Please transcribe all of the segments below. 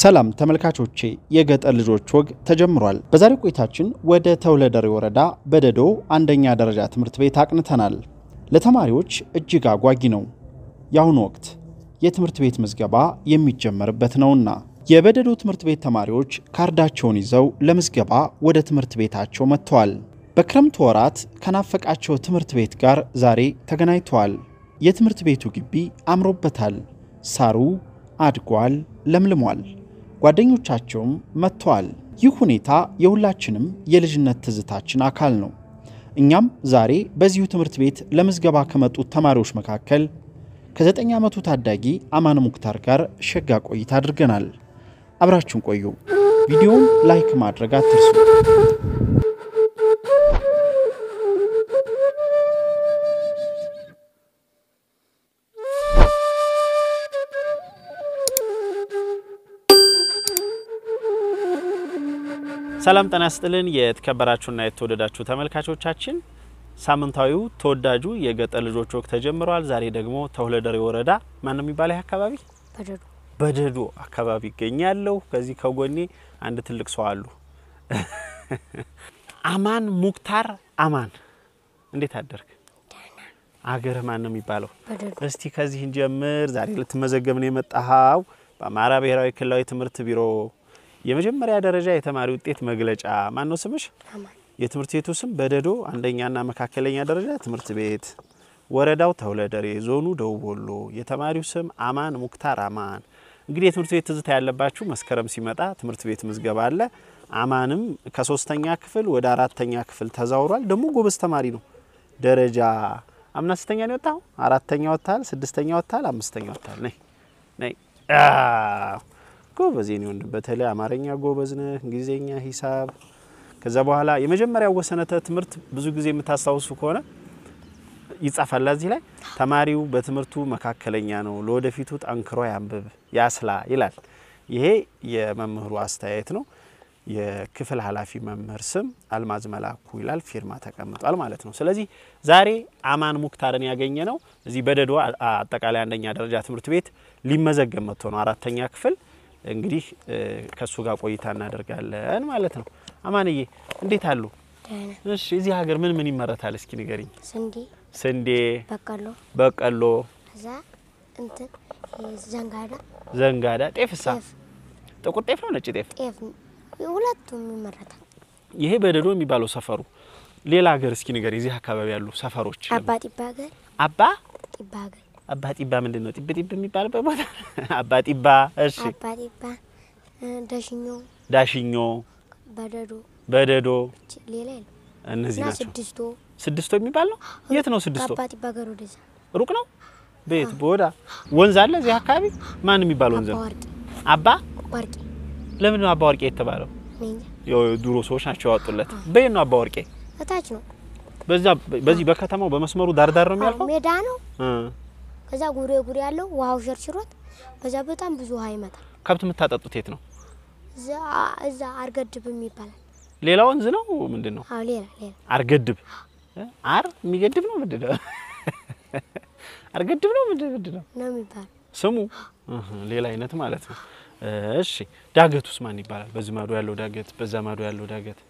ሰላም ተመልካቾቼ፣ የገጠር ልጆች ወግ ተጀምሯል። በዛሬው ቆይታችን ወደ ተውለደሬ ወረዳ በደዶ አንደኛ ደረጃ ትምህርት ቤት አቅንተናል። ለተማሪዎች እጅግ አጓጊ ነው የአሁኑ ወቅት የትምህርት ቤት ምዝገባ የሚጀመርበት ነውና የበደዶ ትምህርት ቤት ተማሪዎች ካርዳቸውን ይዘው ለምዝገባ ወደ ትምህርት ቤታቸው መጥተዋል። በክረምት ወራት ከናፈቃቸው ትምህርት ቤት ጋር ዛሬ ተገናኝተዋል። የትምህርት ቤቱ ግቢ አምሮበታል። ሳሩ አድጓል፣ ለምልሟል። ጓደኞቻቸውም መጥተዋል። ይህ ሁኔታ የሁላችንም የልጅነት ትዝታችን አካል ነው። እኛም ዛሬ በዚሁ ትምህርት ቤት ለምዝገባ ከመጡት ተማሪዎች መካከል ከዘጠኝ ዓመቱ ታዳጊ አማን ሙክታር ጋር ሸጋ ቆይታ አድርገናል። አብራችሁን ቆዩ። ቪዲዮውን ላይክ ማድረግ አትርሱ። ሰላም ጤና ይስጥልን። የተከበራችሁና የተወደዳችሁ ተመልካቾቻችን ሳምንታዊው ተወዳጁ የገጠር ልጆች ወግ ተጀምረዋል። ዛሬ ደግሞ ተሁለደሬ ወረዳ ማን ነው የሚባለው አካባቢ በደዶ አካባቢ ይገኛለሁ። ከዚህ ከጎኔ አንድ ትልቅ ሰው አሉ። አማን ሙክታር አማን፣ እንዴት አደርክ? አገር ማን ነው የሚባለው? እስቲ ከዚህ እንጀምር። ዛሬ ልትመዘገብ ነው የመጣኸው በአማራ ብሔራዊ ክልላዊ ትምህርት ቢሮ የመጀመሪያ ደረጃ የተማሪ ውጤት መግለጫ ማን ነው ስምሽ? የትምህርት ቤቱ ስም በደዶ አንደኛና መካከለኛ ደረጃ ትምህርት ቤት፣ ወረዳው ተውለደሬ፣ ዞኑ ደቡብ ወሎ፣ የተማሪው ስም አማን ሙክታር አማን። እንግዲህ የትምህርት ቤት ትዝታ ያለባችሁ መስከረም ሲመጣ ትምህርት ቤት ምዝገባ አለ። አማንም ከሶስተኛ ክፍል ወደ አራተኛ ክፍል ተዛውሯል። ደግሞ ጎበዝ ተማሪ ነው። ደረጃ አምና ስተኛ ነው የወጣው። አራተኛ ወጥታል፣ ስድስተኛ ወጥታል፣ አምስተኛ ወጥታል። ነይ ነይ ጎበዝ የኔ ወንድም በተለይ አማርኛ ጎበዝ ነህ፣ እንግሊዝኛ፣ ሂሳብ። ከዛ በኋላ የመጀመሪያው ወሰነተ ትምህርት ብዙ ጊዜ የምታስታውሱ ከሆነ ይጻፋል እዚህ ላይ ተማሪው በትምህርቱ መካከለኛ ነው፣ ለወደፊቱ ጠንክሮ ያንብብ ያስላ ይላል። ይሄ የመምህሩ አስተያየት ነው። የክፍል ኃላፊ መምህር ስም አልማዝ መላኩ ይላል፣ ፊርማ ተቀምጧል ማለት ነው። ስለዚህ ዛሬ አማን ሙክታርን ያገኘ ነው እዚህ በደዶ አጠቃላይ አንደኛ ደረጃ ትምህርት ቤት ሊመዘገብ መጥቶ ነው አራተኛ ክፍል እንግዲህ ከእሱ ጋር ቆይታ እናደርጋለን ማለት ነው። አማንዬ እንዴት አሉ? እሺ፣ እዚህ ሀገር ምን ምን ይመረታል? እስኪ ንገሪኝ። ስንዴ፣ ስንዴ፣ በቀሎ፣ በቀሎ፣ እዛ ዘንጋዳ፣ ዘንጋዳ፣ ጤፍሳ፣ ጥቁር ጤፍ ነው ነጭ ጤፍ? ጤፍ፣ ሁለቱም ይመረታል። ይሄ በደዶ የሚባለው ሰፈሩ። ሌላ ሀገር እስኪ ንገሪኝ፣ እዚህ አካባቢ ያሉ ሰፈሮች። አባ ጢባ ሀገር፣ አባ ጢባ ሀገር አባ ጢባ ምንድን ነው? ጢብ ጢብ የሚባልበት ቦታ አባ ጢባ። እሺ፣ አባ ጢባ፣ ዳሽኞ፣ ዳሽኞ፣ በደዶ፣ በደዶ፣ ሌላ እነዚህ ናቸው። ስድስቶ፣ ስድስቶ የሚባል ነው። የት ነው ስድስቶ? አባ ጢባ ጋር ወደዛ ሩቅ ነው። በየት ቦታ ወንዝ አለ እዚህ አካባቢ። ማን የሚባል ወንዝ ነው? አባ ወርቄ። ለምንድን ነው አባ ወርቄ የተባለው? ድሮ ሰዎች ናቸው ያወጡለት። በየት ነው አባ ወርቄ? እታች ነው። በዛ በዚህ በከተማው በመስመሩ ዳርዳር ነው የሚያልፈው ሜዳ ነው ከዛ ጉሬ ጉሬ ያለው ውሃው ሸርሽሮት በዛ በጣም ብዙ ውሃ ይመጣል። ከብት የምታጠጡት የት ነው? እዛ አርገድብም ይባላል። ሌላ ወንዝ ነው ምንድን ነው? አዎ ሌላ ሌላ አርገድብ አር የሚገድብ ነው ምንድን ነው? አርገድብ ነው ምንድን ነው ነው የሚባል ስሙ ሌላ አይነት ማለት ነው። እሺ ዳገቱስ ማን ይባላል? በዚህ ማዶ ያለው ዳገት፣ በዛ ማዶ ያለው ዳገት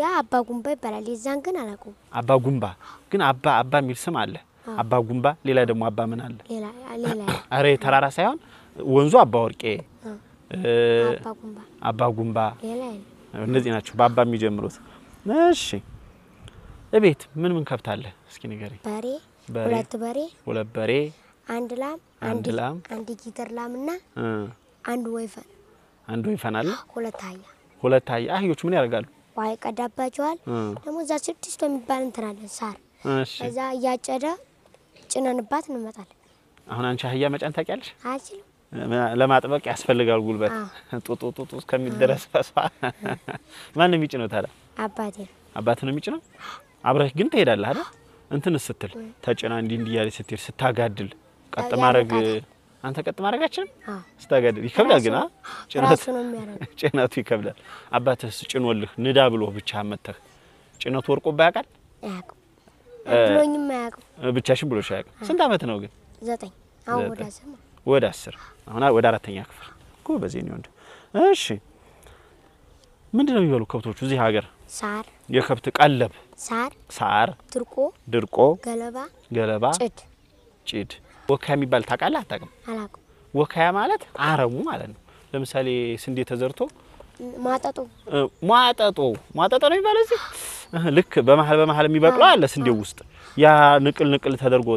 ያ አባ ጉንባ ይባላል። የዛን ግን አላውቀውም። አባ ጉንባ ግን አባ አባ የሚል ስም አለ አባ ጉንባ፣ ሌላ ደግሞ አባ ምን አለ? አረ የተራራ ሳይሆን ወንዙ አባ ወርቄ፣ አባ ጉንባ እነዚህ ናቸው በአባ የሚጀምሩት። እሺ እቤት ምን ምን ከብት አለ? እስኪ ንገረኝ። በሬ፣ ሁለት በሬ፣ ሁለት በሬ፣ አንድ ላም፣ አንድ ላም፣ አንድ ጊትር ላምና አንድ ወይፈን፣ አንድ ወይፈን አለ። ሁለት አህያ፣ ሁለት አህያ። አህዮች ምን ያደርጋሉ? ዋይ ቀዳባቸዋል? ደግሞ እዛ ስድስት የሚባል እንትን አለ ሳር፣ እዛ እያጨደ ጭነንባት እንመጣለን። አሁን አንቺ አህያ መጫን ታውቂያለሽ? አልችልም። ለማጥበቅ ያስፈልጋል ጉልበት። ጡጡ ጡጡ እስከሚደረስ ፈሷ ማን ነው የሚጭነው ታዲያ? አባቴ ነው። አባት ነው የሚጭነው። አብረህ ግን ትሄዳለህ አይደል? እንትን ስትል ተጭና እንዲህ እንዲህ እያለች ስትሄድ ስታጋድል ቀጥ ማድረግ አንተ ቀጥ ማድረጋችን ስታጋድል ይከብዳል። ግን ጭነቱ ይከብዳል። አባትህስ ጭኖልህ ንዳ ብሎ ብቻ መተህ ጭነቱ ወርቆ ባያውቃል ብሎኝም አያውቅም። ብቻሽን ብሎሽ አያውቅም። ስንት አመት ነው ግን? ዘጠኝ አሁን ወደ አስር አሁን ወደ አራተኛ ክፍል እኮ በዚህ ነው። እሺ ምንድን ነው የሚበሉ ከብቶቹ እዚህ ሀገር? ሳር፣ የከብት ቀለብ፣ ሳር፣ ሳር፣ ድርቆ፣ ድርቆ፣ ገለባ፣ ገለባ፣ ጭድ፣ ጭድ። ወካያ የሚባል ታውቃለህ? አታውቅም? አላውቅም። ወካያ ማለት አረሙ ማለት ነው። ለምሳሌ ስንዴ ተዘርቶ ማጠጦ ማጠጦ ማጠጦ ነው የሚባለው እዚህ ልክ በመሀል በመሀል የሚበቅለው አለ ስንዴው ውስጥ ያ ንቅል ንቅል ተደርጎ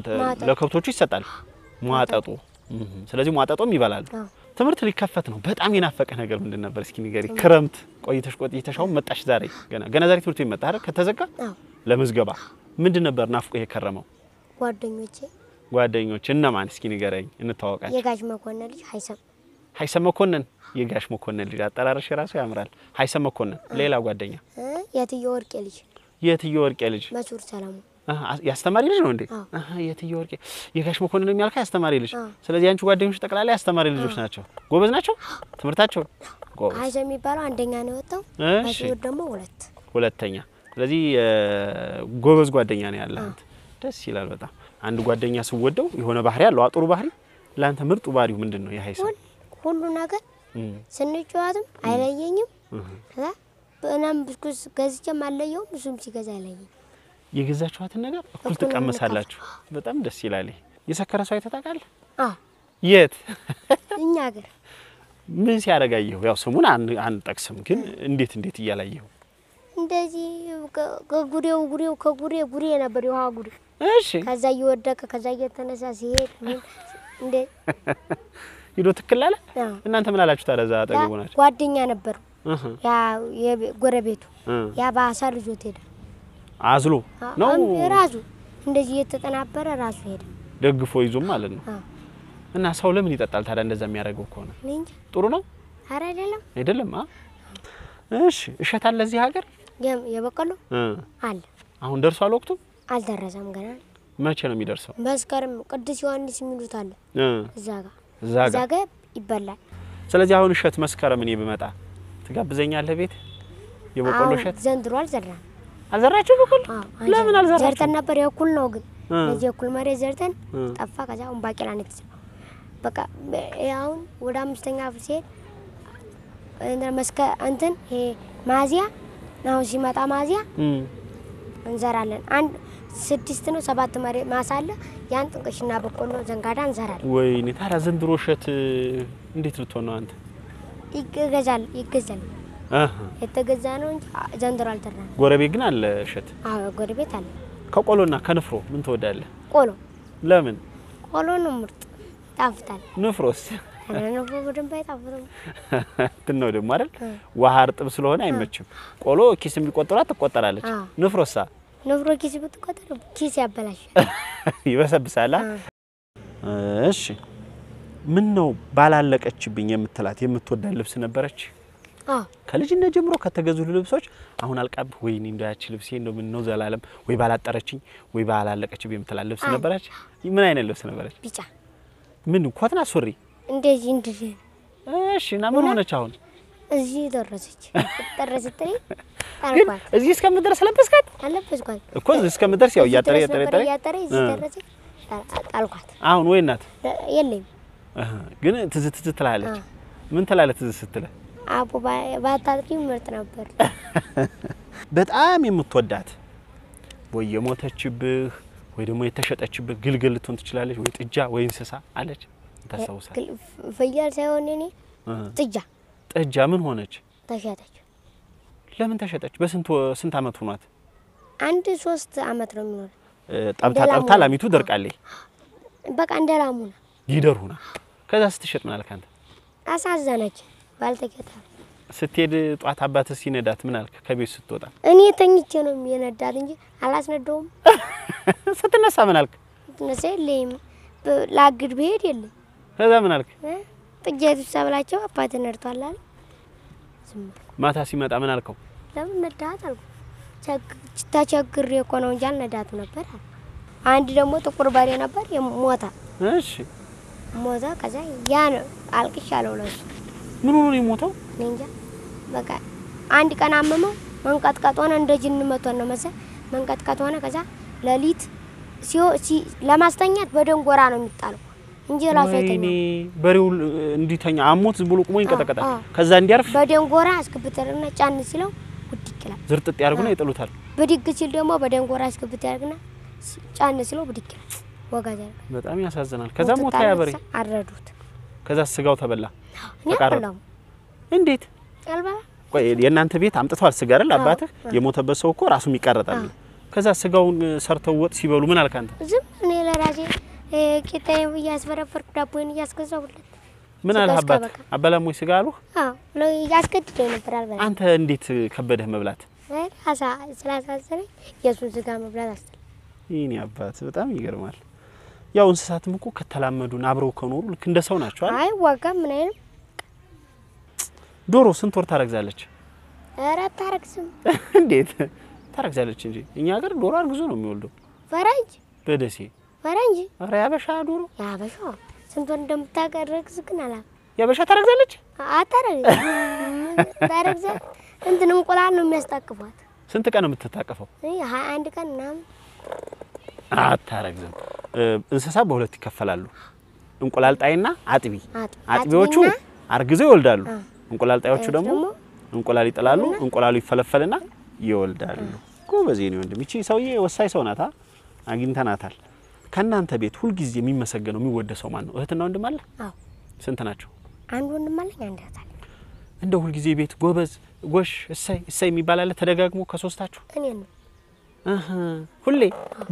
ለከብቶቹ ይሰጣል ማጠጦ። ስለዚህ ማጠጦም ይበላሉ። ትምህርት ሊከፈት ነው። በጣም የናፈቀ ነገር ምንድን ነበር? እስኪ ንገሪ። ክረምት ቆይተሽ ቆይተሽ አሁን መጣሽ ዛሬ። ገና ገና ዛሬ ትምህርት ይመጣ መጣህ አይደል? ከተዘጋ ለምዝገባ ምንድን ነበር ናፍቆ የከረመው? ጓደኞቼ ጓደኞች እነማን? እስኪ ንገረኝ እንተዋወቃቸው። የጋሽ መኮንን ልጅ ሀይሰም ሀይሰ መኮንን የጋሽ መኮንን ልጅ አጠራርሽ የራሱ ያምራል። ሀይሰ መኮንን ሌላ ጓደኛ የትየ ወርቄ ልጅ የትዮ ወርቄ ልጅ መቹር ሰላሙ የአስተማሪ ልጅ ነው እንዴ? የትዮ ወርቄ የጋሽ መኮንን የሚያልካ የአስተማሪ ልጅ። ስለዚህ አንቺ ጓደኞች ጠቅላላ የአስተማሪ ልጆች ናቸው። ጎበዝ ናቸው ትምህርታቸው። ጎበዝ ሀይሰ የሚባለው አንደኛ ነው የወጣው፣ መቹር ደግሞ ሁለት ሁለተኛ። ስለዚህ ጎበዝ ጓደኛ ነው ያለ። ደስ ይላል በጣም አንድ ጓደኛ ስወደው የሆነ ባህሪ አለው፣ አጥሩ ባህሪ። ለአንተ ምርጡ ባህሪው ምንድን ነው? የሀይሰ ሁሉ ነገር ስንጨዋትም አይለየኝም። ከዛ በእናም ብስኩስ ገዝቼም አለየውም ብዙም ሲገዛ አይለየኝ። የገዛችኋትን ነገር እኩል ትቀመሳላችሁ በጣም ደስ ይላል። የሰከረ ሰው አይተህ የት እኛ ገር ምን ሲያረጋየሁ? ያው ስሙን አንጠቅስም፣ ግን እንዴት እንዴት እያላየሁ እንደዚህ ከጉሬው ጉሬው ከጉሬ ጉሬ ነበር የውሃ ጉሬ። እሺ ከዛ እየወደቀ ከዛ እየተነሳ ሲሄድ እንዴ ሂዶ ትክላለ። እናንተ ምን አላችሁ ታዲያ? እዛ አጠገቡ ናቸው ጓደኛ ነበሩ። ያ የጎረቤቱ ያ በአሳ ልጆት ሄደ። አዝሎ ነው ራሱ እንደዚህ እየተጠናበረ ራሱ ሄደ። ደግፎ ይዞ ማለት ነው። እና ሰው ለምን ይጠጣል ታዲያ? እንደዛ የሚያደርገው ከሆነ ጥሩ ነው። አረ አይደለም፣ አይደለም። እሺ፣ እሸት አለ እዚህ ሀገር የበቀሉ አለ። አሁን ደርሷል ወቅቱ? አልደረሰም ገና። መቼ ነው የሚደርሰው? መስከረም ቅዱስ ዮሐንስ የሚሉት አለ እዛ ጋር እዛ ጋ ይበላል። ስለዚህ አሁን እሸት መስከረም እኔ ብመጣ ትጋብዘኛለህ ቤት? የበቆሎ እሸት ዘንድሮ አልዘራም። አልዘራችሁ በቆሎ? ለምን አልዘራችሁ? ዘርተን ነበር የኩል ነው ግን በዚህ የኩል መሬት ዘርተን ጠፋ። ከዛ አሁን ባቄላ ነው የተዘራው። በቃ አሁን ወደ አምስተኛ አፍር መስከ እንትን ይሄ ማዚያ አሁን ሲመጣ ማዚያ እንዘራለን። አንድ ስድስት ነው ሰባት ማሳ አለ። ያን ጥንቅሽና በቆሎ ዘንጋዳ እንዘራለን። ወይኔ ታዲያ ዘንድሮ እሸት እንዴት ልትሆን ነው አንተ? ይገዛል ይገዛል የተገዛ ነው እንጂ ዘንድሮ አልተራ። ጎረቤት ግን አለ እሸት። አዎ ጎረቤት አለ። ከቆሎና ከንፍሮ ምን ትወዳለህ? ቆሎ። ለምን? ቆሎ ነው ምርጥ ይጣፍጣል። ንፍሮስ? ንፍሮ በደንብ አይጣፍጥም። እንትን ነው ደግሞ አይደል? ውሃ እርጥብ ስለሆነ አይመችም። ቆሎ ኪስ የሚቆጥሯት ትቆጠራለች። ንፍሮሳ? ነብሮ ጊዜ ብትቆጠር ጊዜ ያበላሻል፣ ይበሰብሳላ። እሺ ምን ነው ባላለቀችብኝ የምትላት የምትወዳት ልብስ ነበረች? ከልጅነት ጀምሮ ከተገዙ ልብሶች አሁን አልቃብ ወይ እኔ ያቺ ልብሴ እንደ ምን ነው ዘላለም ወይ ባላጠረችኝ ወይ ባላለቀችብኝ የምትላት ልብስ ነበረች? ምን አይነት ልብስ ነበረች? ቢጫ ምን ኮትና ሱሪ እንደዚህ እንድል። እሺ እና ምን ሆነች አሁን? እዚህ ደረሰች። ደረሰ ትሪ አልኳት። እዚህ እስከምትደርስ ለበስካት አለበስኳት እኮ እዚህ እስከምትደርስ ያው እያጠረ እያጠረ እያጠረ እዚህ ደረሰች። አልኳት። አሁን ወይ እናት የለኝም ግን ትዝ ትዝ ትላለች። ምን ትላለች ትዝ ስትል? አቦ ባታጥሪ ምርጥ ነበር። በጣም የምትወዳት ወይ የሞተችብህ ወይ ደግሞ የተሸጠችብህ ግልገል ልትሆን ትችላለች፣ ወይ ጥጃ ወይ እንስሳ አለች። ታስታውሳለህ? ፍየል ሳይሆን እኔ ጥጃ ጠጃ ምን ሆነች? ተሸጠች። ለምን ተሸጠች? በስንት ስንት አመት ሆኗት? አንድ ሶስት አመት ነው የሚሆነ። ጠብታ ጠብታ ላሚቱ ደርቃለች። በቃ እንደ ላሙ ነው ጊደር ሁና። ከዛ ስትሸጥ ምን አልክ አንተ? አሳዘነች። ባልተገታ ስትሄድ ጧት አባት ሲነዳት ምን አልክ? ከቤት ስትወጣ እኔ ተኝቼ ነው የነዳት እንጂ አላስነዳውም። ስትነሳ ምን አልክ? ስትነሳ የለኝም ላግድ ብሄድ የለኝ። ከዛ ምን አልክ? ጥጌት ብቻ ብላቸው አባትን እርቷላል። ማታ ሲመጣ ምን አልከው? ለምን ነዳት አልኩ። ተቸግሬ እኮ ነው እንጂ አልነዳትም ነበር። አንድ ደግሞ ጥቁር በሬ ነበር ሞታ። እሺ ሞታ። ከዛ ያ ነው አልቅሽ አለው ለሱ። ምን ሆኖ ነው የሞተው? እንጃ በቃ አንድ ቀን አመመው። መንቀጥቀጥ ሆነ፣ እንደ ጅን መቶን ነው መሰል መንቀጥቀጥ ሆነ። ከዛ ለሊት ሲ ለማስተኛት በደንጎራ ነው የሚጣለው እንጂ ራሱ በሬው እንዲተኛ አሞት ብሎ ቁሞ ይንቀጠቀጣል። ከዛ እንዲያርፍ በደንጎራ አስገብተርና ጫን ሲለው ውድቅ ይላል። ዝርጥጥ ያርጉና ይጥሉታል። ብድግ ሲል ደግሞ በደንጎራ አስገብተር ያርግና ጫን ሲለው ብድግ ይላል። ወጋ በጣም ያሳዝናል። ከዛ ሞታ ያ አረዱት። ከዛ ስጋው ተበላ። እንዴት የእናንተ ቤት አምጥተዋል ስጋ አይደል? አባትህ የሞተበት ሰው እኮ ራሱም ይቃረጣል። ከዛ ስጋውን ሰርተው ወጥ ሲበሉ ምን አልካንተ? ዝም እኔ ለራሴ ጌታዬ እያስበረበርኩ ዳቦዬን እያስገዛሁለት ምን አለ አባት አበላም ወይ ስጋ አሉ? አዎ ብሎ ነበር አልበላ። አንተ እንዴት ከበደህ መብላት? አሳ ስላሳዘነኝ የእሱን ስጋ መብላት አስተል። ይህኔ አባት በጣም ይገርማል። ያው እንስሳትም እኮ ከተላመዱን አብረው ከኖሩ ልክ እንደ ሰው ናቸው። አይ ዋጋ ምን አይልም። ዶሮ ስንት ወር ታረግዛለች? ኧረ አታረግዝም። እንዴት ታረግዛለች እንጂ እኛ ሀገር ዶሮ አርግዞ ነው የሚወልደው። ፈረንጅ በደሴ ኧረ እንጂ ኧረ ያበሻ ዶሮ ያበሻ ስንቱን እንደምታረግዝ ግን አላውቅም። ያበሻ ታረግዛለች አታረግዝ ታረግዛ እንትን እንቁላል ነው የሚያስታቅፏት። ስንት ቀን ነው የምትታቀፈው? ሀያ አንድ ቀን ምናምን አታረግዝም። እንስሳ በሁለት ይከፈላሉ፣ እንቁላል ጣይና አጥቢ። አጥቢዎቹ አርግዘው ይወልዳሉ። እንቁላል ጣዮቹ ደግሞ እንቁላል ይጥላሉ። እንቁላሉ ይፈለፈልና ይወልዳሉ። ጎበዜ ነው ወንድም። ይቺ ሰውዬ ወሳኝ ሰው ናታ፣ አግኝተናታል። ከእናንተ ቤት ሁልጊዜ የሚመሰገነው የሚወደሰው ማን ነው? እህትና ወንድም አለ? አዎ። ስንት ናቸው? አንድ ወንድም አለኝ፣ አንድ እህት አለኝ። እንደ ሁልጊዜ ቤት ጎበዝ፣ ጎሽ፣ እሰይ እሰይ የሚባል አለ ተደጋግሞ ከሶስታችሁ? እኔ ነው። ሁሌ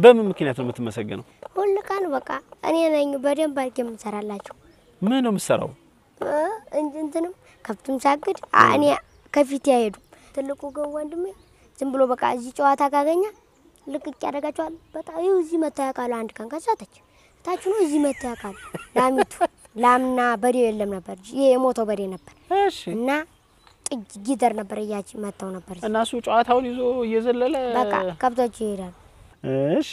በምን ምክንያት ነው የምትመሰገነው? ሁል ቀን በቃ እኔ ነኝ በደንብ አድርጌ የምሰራላችሁ። ምን ነው የምትሰራው? እንትንም ከብትም ሳግድ እኔ ከፊት ያሄዱ ትልቁ ግን ወንድሜ ዝም ብሎ በቃ እዚህ ጨዋታ ካገኛ ልቅቅ ያደርጋቸዋል። በጣም ይኸው እዚህ መታ ያውቃሉ። አንድ ቀን ከሳተች ታች ነው እዚህ መታ ያውቃሉ። ላሚቱ ላምና በሬ የለም ነበር፣ የሞተው በሬ ነበር እና ጥጅ ጊደር ነበር እያች መታው ነበር። እና እሱ ጨዋታውን ይዞ እየዘለለ በቃ ከብቶች ይሄዳሉ። እሺ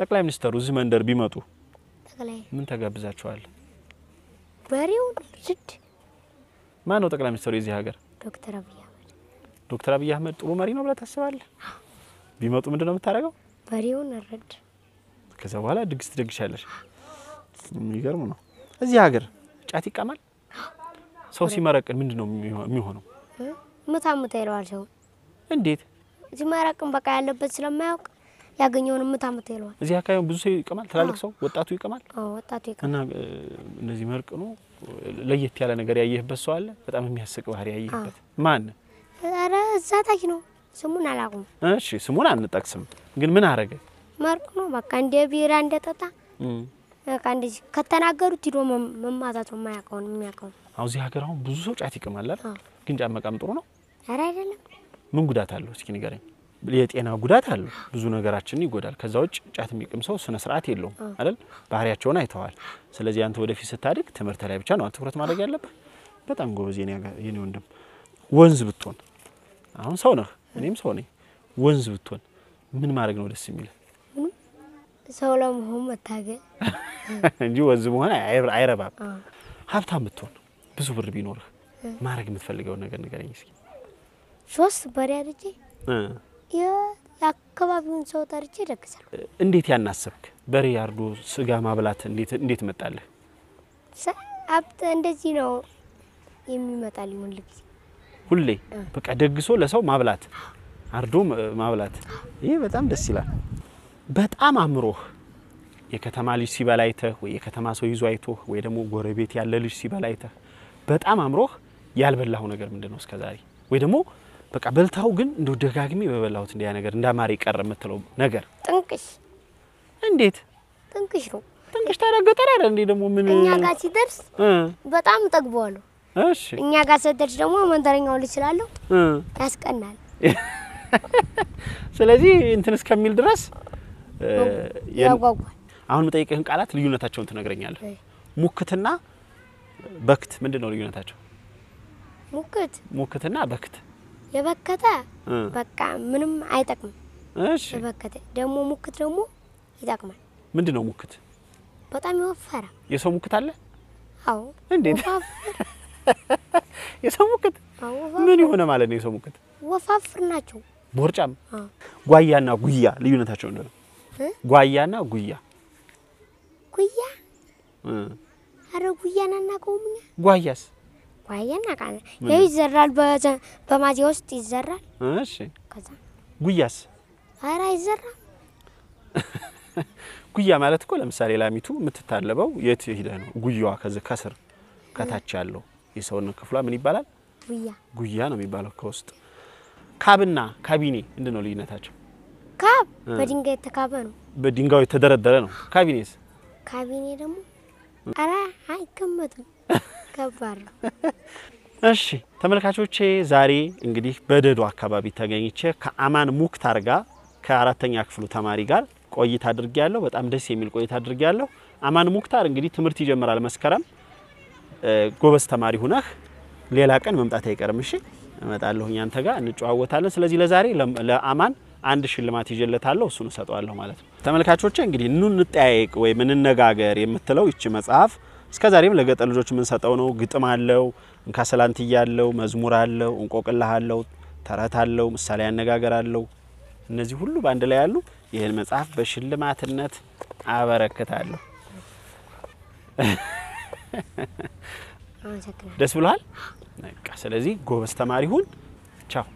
ጠቅላይ ሚኒስተሩ እዚህ መንደር ቢመጡ ምን ተጋብዛቸዋል? በሬው ስድ ማን ነው ጠቅላይ ሚኒስተሩ የዚህ ሀገር? ዶክተር አብይ አህመድ። ዶክተር አብይ አህመድ ጥሩ መሪ ነው ብለህ ታስባለህ? ቢመጡ ምንድን ነው የምታደርገው? በሬውን እረድ። ከዛ በኋላ ድግስ ትደግሻለሽ። የሚገርም ነው። እዚህ ሀገር ጫት ይቀማል? ሰው ሲመረቅን ምንድን ነው የሚሆነው? ምታ ምታ ይለዋል ሰው። እንዴት ሲመረቅን በቃ ያለበት ስለማያውቅ ያገኘውን ምታ ምታ ይለዋል። እዚህ አካባቢ ብዙ ሰው ይቀማል? ትላልቅ ሰው ወጣቱ ይቅማል። ወጣቱ ይቀማል። እና እነዚህ መርቅ ነው ለየት ያለ ነገር ያየህበት ሰው አለ? በጣም የሚያስቅ ባህሪ ያየህበት ማን? ኧረ እዛ ታች ነው ስሙን አላውቅም። እሺ ስሙን አንጠቅስም፣ ግን ምን አረገ? መርቅ ነው በቃ እንደ ቢራ እንደ ጠጣ በቃ እንደዚህ ከተናገሩት ሂዶ መማታት ነው የማያውቀውን የሚያውቀውን። አሁን እዚህ ሀገር አሁን ብዙ ሰው ጫት ይቅማል አይደል? ግን ጫት መቃም ጥሩ ነው? ኧረ አይደለም። ምን ጉዳት አለው እስኪ ንገረኝ። የጤና ጉዳት አለው፣ ብዙ ነገራችንን ይጎዳል። ከዛ ውጭ ጫት የሚቅም ሰው ስነ ስርዓት የለውም አይደል? ባህሪያቸውን አይተዋል። ስለዚህ አንተ ወደፊት ስታድግ ትምህርት ላይ ብቻ ነው ትኩረት ማድረግ ያለብህ። በጣም ጎበዝ የኔ ወንድም። ወንዝ ብትሆን አሁን ሰው ነህ እኔም ሰው ነኝ። ወንዝ ብትሆን ምን ማድረግ ነው ደስ የሚል? ሰው ለመሆን መታገል እንጂ ወንዝ መሆን አይረባም። ሀብታም ብትሆን ብዙ ብር ቢኖርህ ማድረግ የምትፈልገውን ነገር ንገረኝ እስኪ። ሶስት በሬ አርጄ የአካባቢውን ሰው ጠርጄ ደግሳል። እንዴት ያናሰብክ? በሬ አርዶ ስጋ ማብላት እንዴት መጣልህ? እንደዚህ ነው የሚመጣልኝ ሁል ጊዜ ሁሌ በቃ ደግሶ ለሰው ማብላት አርዶ ማብላት፣ ይሄ በጣም ደስ ይላል። በጣም አምሮህ የከተማ ልጅ ሲበላ አይተህ ወይ የከተማ ሰው ይዞ አይቶህ ወይ ደግሞ ጎረቤት ያለ ልጅ ሲበላ አይተህ በጣም አምሮህ ያልበላኸው ነገር ምንድን ነው እስከዛሬ? ወይ ደግሞ በቃ በልታው ግን እንደው ደጋግሜ በበላሁት እንዲያ ነገር እንዳማሪ ቀረ የምትለው ነገር? ጥንቅሽ። እንዴት ጥንቅሽ ነው? ጥንቅሽ ታዲያ ገጠር አይደል እንዴ ደግሞ ምን እኛ ጋር ሲደርስ በጣም እጠግበዋለሁ እሺ እኛ ጋር ደግሞ መንደረኛው ልጅ ስላለሁ ያስቀናል። ስለዚህ እንትን እስከሚል ድረስ ያጓጓል። አሁን የምጠይቅህን ቃላት ልዩነታቸውን ትነግረኛለህ። ሙክትና በክት ምንድን ነው ልዩነታቸው? ሙክት ሙክትና በክት የበከተ በቃ ምንም አይጠቅምም። እሺ የበከተ ደግሞ ሙክት ደግሞ ይጠቅማል። ምንድን ነው ሙክት? በጣም የወፈረ የሰው ሙክት አለ። አዎ እንዴት የሰው ሙክት ምን የሆነ ማለት ነው? የሰው ሙክት ወፋፍር ናቸው። ቦርጫም ጓያና ጉያ ልዩነታቸው ነው? ጓያና ጉያ ጉያ አረ ጉያና አናውቀውም እኛ። ጓያስ ጓያ እናውቃለን። ያው ይዘራል፣ በማዚያ ውስጥ ይዘራል። እሺ ከዛ ጉያስ አረ ይዘራ ጉያ ማለት እኮ ለምሳሌ ላሚቱ የምትታለበው የት ሂደህ ነው? ጉያዋ ከዚህ ከስር ከታች ያለው የሰውነት ክፍሏ ምን ይባላል? ጉያ ጉያ ነው የሚባለው። ከውስጥ ካብና ካቢኔ ምንድን ነው ልዩነታቸው? ካብ በድንጋይ የተካበ ነው፣ በድንጋዩ የተደረደረ ነው። ካቢኔስ? ካቢኔ ደግሞ ኧረ አይቀመጥም፣ ከባድ ነው። እሺ ተመልካቾቼ ዛሬ እንግዲህ በደዶ አካባቢ ተገኝቼ ከአማን ሙክታር ጋር ከአራተኛ ክፍሉ ተማሪ ጋር ቆይታ አድርጌያለሁ። በጣም ደስ የሚል ቆይታ አድርጌያለሁ። አማን ሙክታር እንግዲህ ትምህርት ይጀምራል መስከረም ጎበዝ ተማሪ ሁነህ ሌላ ቀን መምጣት አይቀርም። እሺ እመጣለሁ፣ እኛንተ ጋር እንጨዋወታለን። ስለዚህ ለዛሬ ለአማን አንድ ሽልማት ይዤለታለሁ፣ እሱን እሰጠዋለሁ ማለት ነው። ተመልካቾች እንግዲህ ኑ እንጠያየቅ ወይም እንነጋገር የምትለው ይቺ መጽሐፍ እስከ ዛሬም ለገጠር ልጆች የምንሰጠው ነው። ግጥም አለው፣ እንካሰላንትያ አለው፣ መዝሙር አለው፣ እንቆቅላህ አለው፣ ተረት አለው፣ ምሳሌ አነጋገር አለው። እነዚህ ሁሉ በአንድ ላይ ያሉ ይህን መጽሐፍ በሽልማትነት አበረክታለሁ። ደስ ብሏል። በቃ ስለዚህ ጎበዝ ተማሪ ሁን። ቻው